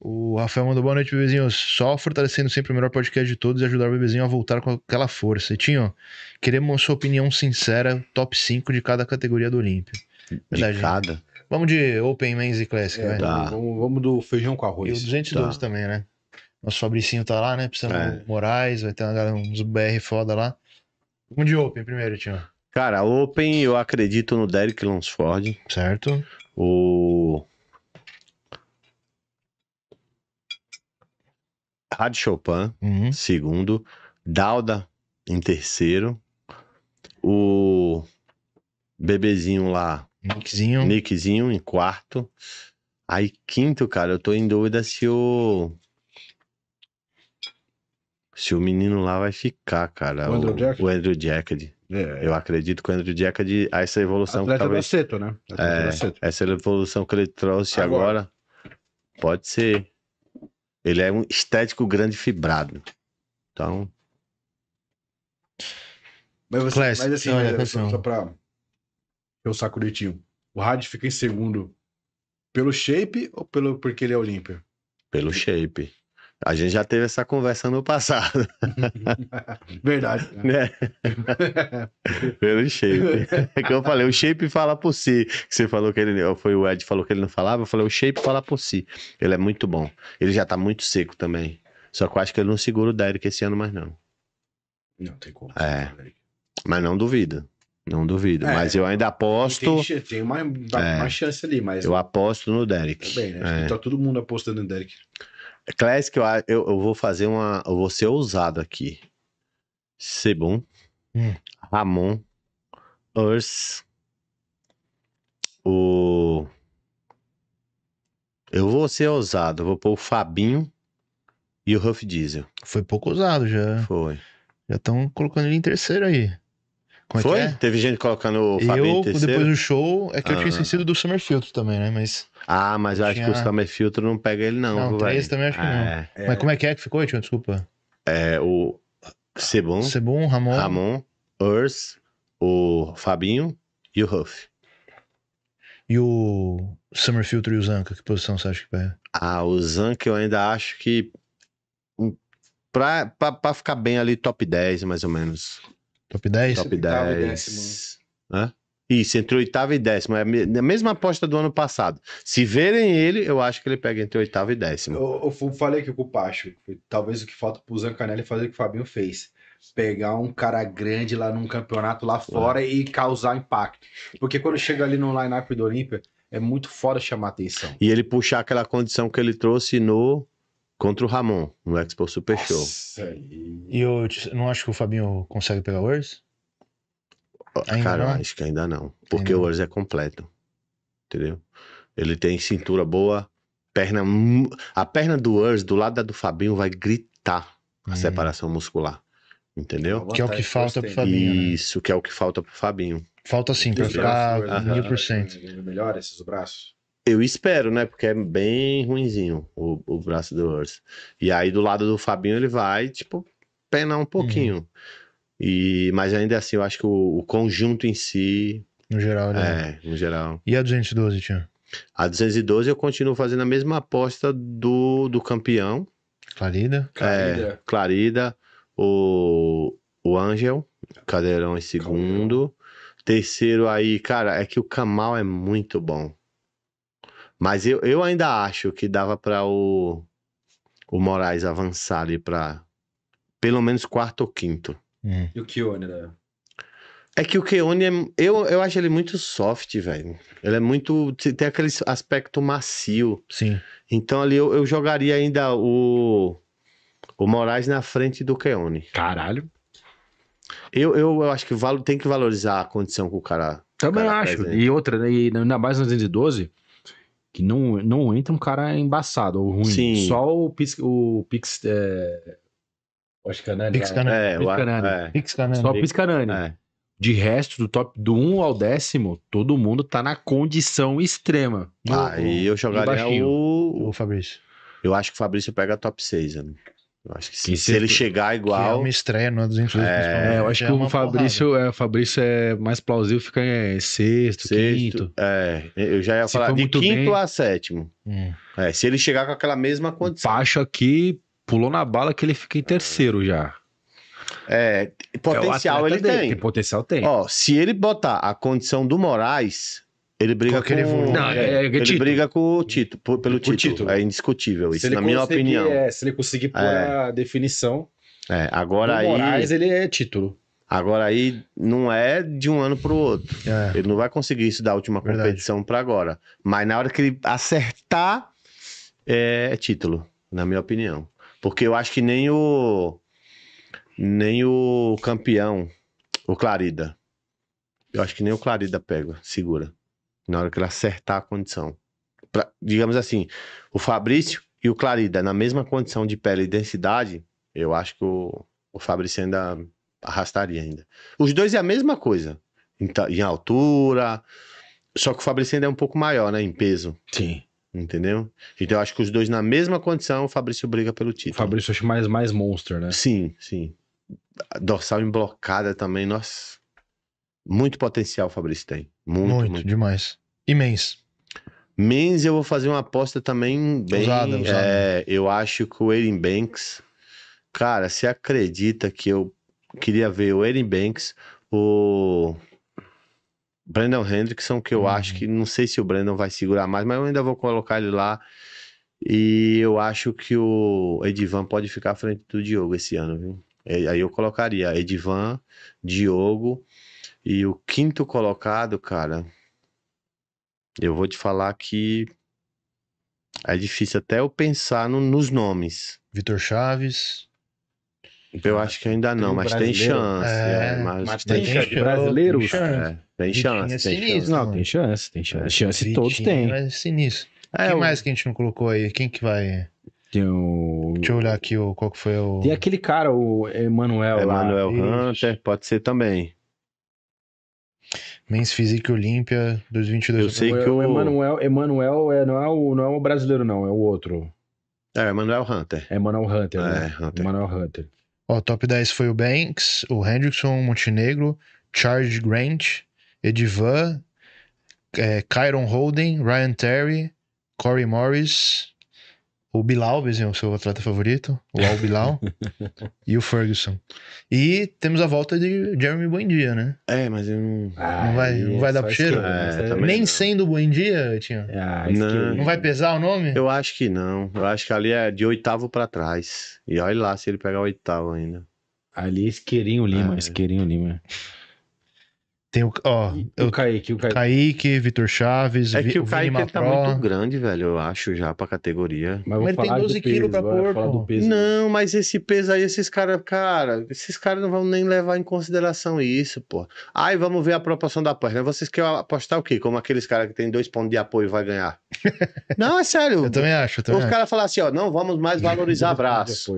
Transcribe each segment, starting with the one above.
O Rafael mandou boa noite, bebezinho. Só fortalecendo sempre o melhor podcast de todos e ajudar o bebezinho a voltar com aquela força. E Tinho, queremos sua opinião sincera, top 5 de cada categoria do Olímpio. Verdade. De cada. Vamos de Open Men's e Classic, é, né? Tá. Vamos, vamos, do feijão com arroz. E o 212 tá. também, né? Nosso Fabricinho tá lá, né? Precisando é. Moraes, vai ter uma, uns BR foda lá. Vamos de Open primeiro, Tinho. Cara, a Open eu acredito no Derek Lansford. Certo. O. Rádio Chopin, uhum. segundo. Dauda, em terceiro. O bebezinho lá. Nickzinho. Nickzinho, em quarto. Aí, quinto, cara, eu tô em dúvida se o. Se o menino lá vai ficar, cara. O Andrew o, O Andrew Jacked. É, eu acredito que o Andrew Jack é de a essa evolução que talvez... Seto, né? É, essa evolução que ele trouxe agora. agora. pode ser. Ele é um estético grande fibrado. Então. Mas, você, mas assim, Olha, só, né, só pra eu saco direitinho. O rádio fica em segundo pelo shape ou pelo porque ele é olímpio? Pelo shape. A gente já teve essa conversa no passado. Verdade. Né? Pelo shape. É que eu falei, o shape fala por si. Você falou que ele. Foi o Ed falou que ele não falava. Eu falei, o shape fala por si. Ele é muito bom. Ele já tá muito seco também. Só que eu acho que ele não segura o Derek esse ano mais, não. Não tem como. É. Mas não duvido. Não duvido. É, mas eu ainda aposto. Tem, tem uma, uma é. chance ali, mas. Eu aposto no Derek. Também, tá né? É. Tá todo mundo apostando no Derek. Classic, eu, eu, eu, vou fazer uma. Eu vou ser ousado aqui. Sebum, hum. Ramon, Urs, o. Eu vou ser ousado, vou pôr o Fabinho e o Ruff Diesel. Foi pouco ousado já. Foi. Já estão colocando ele em terceiro aí. Como é Foi? É? Teve gente colocando o Fabinho Eu, depois do show, é que ah. eu tinha ah. esquecido do Summer Filtro também, né? Mas. Ah, mas eu acho tinha... que o Summer Filtro não pega ele, não. Não, três também acho que não. É. Mas como é que é que ficou, Tio? Desculpa. É, o Sebum. Sebum, Ramon. Ramon, Urs, o Fabinho e o Huff. E o Summer Filtro e o Zanka, que posição você acha que pega? Ah, o Zanka eu ainda acho que. Hum, pra, pra, pra ficar bem ali, top 10, mais ou menos. Top 10? Top 10. Né? Hã? Isso, entre oitavo e décimo É a mesma aposta do ano passado. Se verem ele, eu acho que ele pega entre oitavo e décimo Eu, eu falei aqui com o Pacho. Talvez o que falta pro Zancanelli fazer o que o Fabinho fez. Pegar um cara grande lá num campeonato lá fora e causar impacto. Porque quando chega ali no line-up do Olímpia, é muito foda chamar atenção. E ele puxar aquela condição que ele trouxe no contra o Ramon no Expo Super Show. Aí. E eu não acho que o Fabinho consegue pegar o Urs? Cara, não? acho que ainda não. Porque ainda o Urs é completo. Entendeu? Ele tem cintura boa, perna. A perna do Urs do lado da do Fabinho vai gritar a uhum. separação muscular. Entendeu? Que é o que falta pro Fabinho. Né? Isso, né? que é o que falta pro Fabinho. Falta sim, pra ficar mil por é cento. Melhor esses braços. Eu espero, né? Porque é bem ruinzinho o, o braço do Urso. E aí do lado do Fabinho ele vai, tipo, penar um uhum. pouquinho. E, mas ainda assim, eu acho que o, o conjunto em si. No geral, né? É, no geral. E a 212, Tião? A 212 eu continuo fazendo a mesma aposta do, do campeão. Clarida. É, Clarida. É, Clarida. O, o Angel. Cadeirão em segundo. Calma. Terceiro aí, cara, é que o Kamal é muito bom. Mas eu, eu ainda acho que dava para o, o Moraes avançar ali para pelo menos quarto ou quinto. É. E o Keone né? É que o Keone é. Eu, eu acho ele muito soft, velho. Ele é muito. Tem aquele aspecto macio. Sim. Então ali eu, eu jogaria ainda o. O Moraes na frente do Keone. Caralho. Eu, eu, eu acho que valo, tem que valorizar a condição que o cara. Também cara acho. Presente. E outra, né? E ainda mais no 212, que não, não entra um cara embaçado ou ruim. Sim. Só o Pix. O Pix é... Acho que é, Pix né? é, Canani. É, Pix Canani. Só o Pix Canani. É. De resto, do top do 1 ao décimo, todo mundo tá na condição extrema. Aí ah, eu jogaria o... o Fabrício. Eu acho que o Fabrício pega top 6, Né? Eu acho que se, que se ele chegar igual. Que é uma estreia no 200 é, é, eu acho que é o Fabrício é, Fabrício é mais plausível ficar em sexto, sexto, quinto. É, eu já ia se falar de quinto bem... a sétimo. Hum. É, se ele chegar com aquela mesma condição. Pacho aqui pulou na bala que ele fica em terceiro já. É, é potencial é ele tem. tem. Potencial tem. Ó, se ele botar a condição do Moraes, ele briga com Não, é, é, é, ele título. briga com o título, por, pelo título. título. É indiscutível isso, na minha opinião. É, se ele conseguir pôr é. a definição. É, agora aí. Moraes, ele é título. Agora aí não é de um ano para o outro. É. Ele não vai conseguir isso da última Verdade. competição para agora. Mas na hora que ele acertar, é título, na minha opinião. Porque eu acho que nem o nem o campeão, o Clarida. Eu acho que nem o Clarida pega, segura na hora que ele acertar a condição. Pra, digamos assim, o Fabrício e o Clarida na mesma condição de pele e densidade, eu acho que o, o Fabrício ainda arrastaria ainda. Os dois é a mesma coisa, em, então, em altura, só que o Fabrício ainda é um pouco maior, né, em peso. Sim. Entendeu? Então eu acho que os dois na mesma condição, o Fabrício briga pelo título. O Fabrício acho mais, mais monster, né? Sim, sim. Dorsal emblocada também, nossa. Muito potencial o Fabrício tem. Muito, muito, muito. demais. E mens? Mens, eu vou fazer uma aposta também bem. Usada, usada. É, eu acho que o Erin Banks. Cara, você acredita que eu queria ver o Erin Banks, o Brandon Hendrickson, que eu uhum. acho que não sei se o Brandon vai segurar mais, mas eu ainda vou colocar ele lá. E eu acho que o Edivan pode ficar à frente do Diogo esse ano, viu? É, aí eu colocaria Edivan, Diogo e o quinto colocado, cara. Eu vou te falar que é difícil até eu pensar no, nos nomes. Vitor Chaves. Eu ah, acho que ainda não, tem mas tem chance. É, é, mas, mas tem, tem chance. Brasileiros? Tem chance. É, tem é chance. É sinistro, tem chance. Não, tem chance, tem chance. É, chance Vitinho todos tem. É sinistro. É, Quem eu... mais que a gente não colocou aí? Quem que vai... Tem o... Deixa eu olhar aqui o, qual que foi o... Tem aquele cara, o Emanuel Emanuel Hunter, pode ser também. Men's Physique Olímpia 2022. Eu sei que o... Emanuel, Emanuel é, não, é o, não é o brasileiro não, é o outro. É, Emanuel Hunter. É Emanuel Hunter, é, né? Hunter. Emanuel Hunter. Ó, top 10 foi o Banks, o Hendrickson, Montenegro, Charles Grant, Edivan, é, Kyron Holden, Ryan Terry, Corey Morris, o Bilal é o seu atleta favorito, o Al Bilal, e o Ferguson. E temos a volta de Jeremy Buendia, né? É, mas eu não. Ah, não vai, não vai é dar pro cheiro? Né? É, Nem não. sendo Buendia, Tinha. Ah, não. não vai pesar o nome? Eu acho que não. Eu acho que ali é de oitavo para trás. E olha lá se ele pegar oitavo ainda. Ali, é Esquerinho Lima, ah, Esquerinho Lima. Tem o, ó, o, o Kaique, o Kaique. Kaique Vitor Chaves, É que o Vini Kaique tá muito grande, velho, eu acho, já pra categoria. Mas, mas ele tem 12 quilos pra pôr, pô. Não, mas esse peso aí, esses caras, cara, esses caras não vão nem levar em consideração isso, pô. Aí vamos ver a proporção da perna. Né? Vocês querem apostar o quê? Como aqueles caras que tem dois pontos de apoio vai ganhar. não, é sério. Eu também acho, eu também Os caras falam assim, ó, não vamos mais valorizar braço.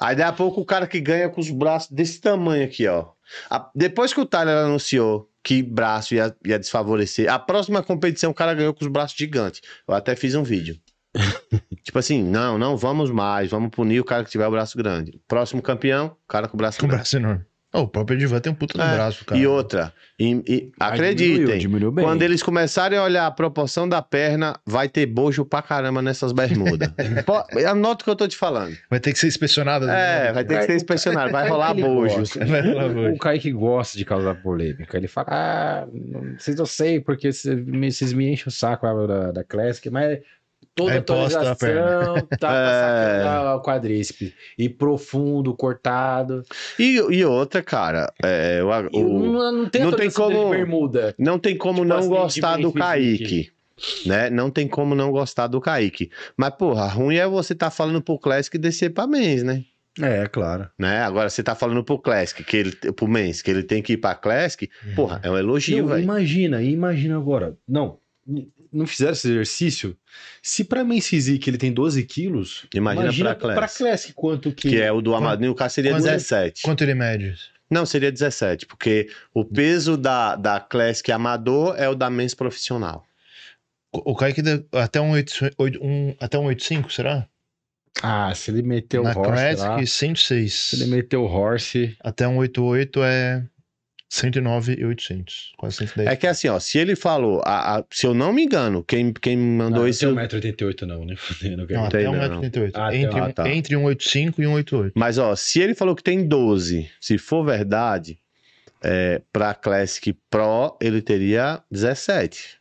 Aí daqui a pouco o cara que ganha com os braços desse tamanho aqui, ó. A, depois que o Tyler anunciou que braço ia, ia desfavorecer, a próxima competição o cara ganhou com os braços gigantes. Eu até fiz um vídeo. tipo assim, não, não vamos mais, vamos punir o cara que tiver o braço grande. Próximo campeão, cara com o braço com grande. braço enorme. Oh, o próprio Edivan tem um puta no é. braço, cara. E outra, e, e acreditem, diminuiu, diminuiu quando eles começarem a olhar a proporção da perna, vai ter bojo pra caramba nessas bermudas. Anota o que eu tô te falando. Vai ter que ser inspecionado. Né? É, vai ter que ser inspecionado, vai rolar Bojo. O Kaique gosta de causar polêmica. Ele fala, ah, vocês não sei porque vocês me enchem o saco da, da Classic, mas Toda a atualização tá, tá é... o quadríceps. E profundo, cortado. E, e outra, cara, é, o, o, não, tem, não tem como bermuda. Não tem como tipo não assim, gostar do Kaique. Né? Não tem como não gostar do Kaique. Mas, porra, ruim é você tá falando pro Classic descer pra mês, né? É, claro. Né? Agora você tá falando pro Classic, que ele, pro Mens, que ele tem que ir pra Classic, é. porra, é um elogio, velho. Imagina, imagina agora. Não, não fizer esse exercício, se para Men's Physique ele tem 12 quilos, imagina, imagina class. Classic. Classic quanto que... Que é o do Amadinho, o cara seria quanto, 17. Quanto ele é mede? Não, seria 17, porque o peso da, da Classic é amador é o da Men's profissional. O, o Kaique até um, 8, um, até um 85, será? Ah, se ele meteu o Horse Classic, lá, 106. Se ele meteu o Horse... Até um 88 é... 109,800. Quase 110. É que é assim, ó, se ele falou, a, a, se eu não me engano, quem, quem mandou não, isso. Não tem 1,88m, não, né? Não, não até 1,88m. Ah, entre, ah, tá. entre 1,85m e 1,88m. Mas, ó, se ele falou que tem 12, se for verdade, é, pra Classic Pro ele teria 17.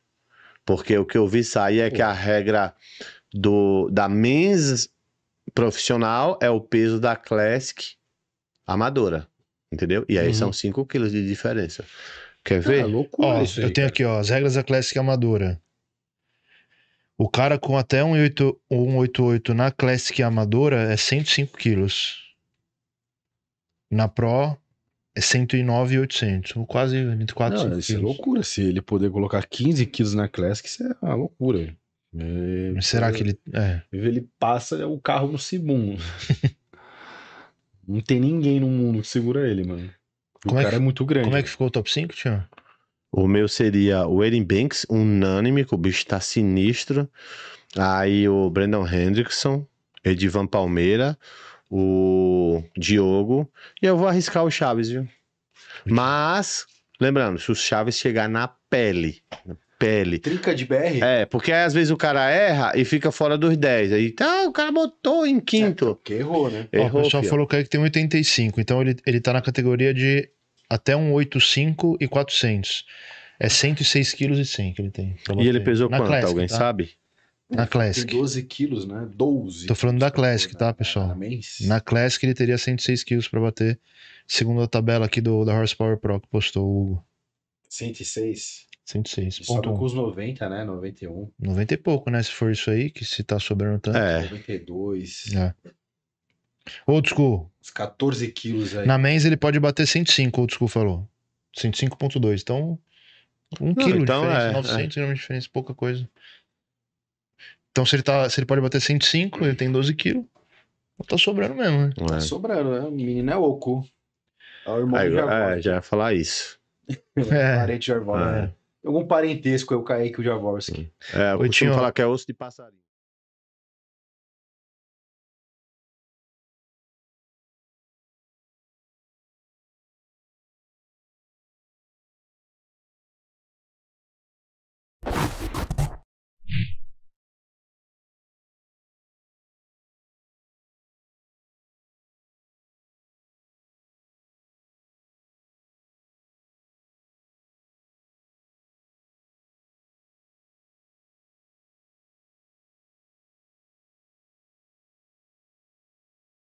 Porque o que eu vi sair é Pô. que a regra do, da mens profissional é o peso da Classic amadora entendeu? E aí uhum. são 5 quilos de diferença. Quer ver? Ah, loucura ó, isso aí, eu tenho aqui, ó, as regras da Classic Amadora. O cara com até 188 na Classic Amadora é 105 quilos. Na Pro é 109,800. Quase 24 4 Não, isso é quilos. é loucura. Se ele poder colocar 15 quilos na Classic, isso é uma loucura. É, será é, que ele. É. Ele passa o carro no segundo. Não tem ninguém no mundo que segura ele, mano. O é cara é, que, é muito grande. Como é que ficou o top 5, Tião? O meu seria o Aaron Banks, unânime, que o bicho tá sinistro. Aí o Brandon Hendrickson, Edivan Palmeira, o Diogo. E eu vou arriscar o Chaves, viu? Mas, lembrando, se o Chaves chegar na pele, na pele. Trinca de BR? É, porque às vezes o cara erra e fica fora dos 10. Aí, tá, o cara botou em quinto. É, porque errou, né? Errou, Ó, o pessoal filho. falou que o Kaique tem 85, então ele, ele tá na categoria de até um 85 e 400. É 106 quilos e 100 que ele tem. E ele pesou na quanto, classic, alguém tá? sabe? Na Classic. Tem 12 quilos, né? 12. Tô falando da Classic, né? tá, pessoal? Ah, na Classic ele teria 106 quilos pra bater, segundo a tabela aqui do, da Horsepower Pro que postou o Hugo. 106? 106. Ponto sobe com os 90, né? 91. 90 e pouco, né? Se for isso aí, que se tá sobrando tanto. É. 92. É. Old School. Os 14 quilos aí. Na mens ele pode bater 105, Old School falou. 105.2. Então, 1 Não, quilo então, de diferença, é, 900 gramas é. de diferença, pouca coisa. Então, se ele, tá, se ele pode bater 105, ele tem 12 quilos. Tá sobrando mesmo, né? É. Tá sobrando, né? O menino é oco. É o irmão aí, do É, já ia falar isso. É. é. Parente de é. né? algum parentesco eu caí com o Jaworski. É, eu tinha... falar que é osso de passarinho.